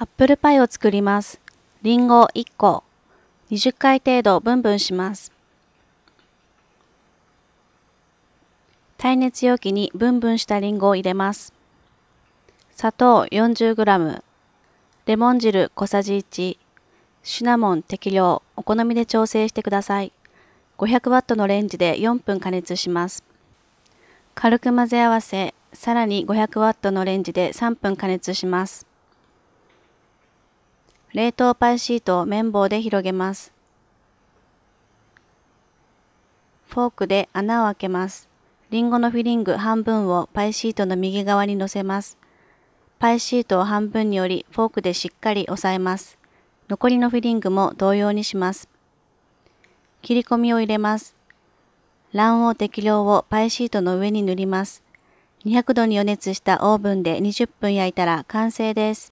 アップルパイを作ります。りんご1個、20回程度ブンブンします。耐熱容器にブンブンしたりんごを入れます。砂糖 40g、レモン汁小さじ1、シナモン適量、お好みで調整してください。500W のレンジで4分加熱します。軽く混ぜ合わせ、さらに 500W のレンジで3分加熱します。冷凍パイシートを綿棒で広げます。フォークで穴を開けます。リンゴのフィリング半分をパイシートの右側に乗せます。パイシートを半分に折り、フォークでしっかり押さえます。残りのフィリングも同様にします。切り込みを入れます。卵黄適量をパイシートの上に塗ります。200度に予熱したオーブンで20分焼いたら完成です。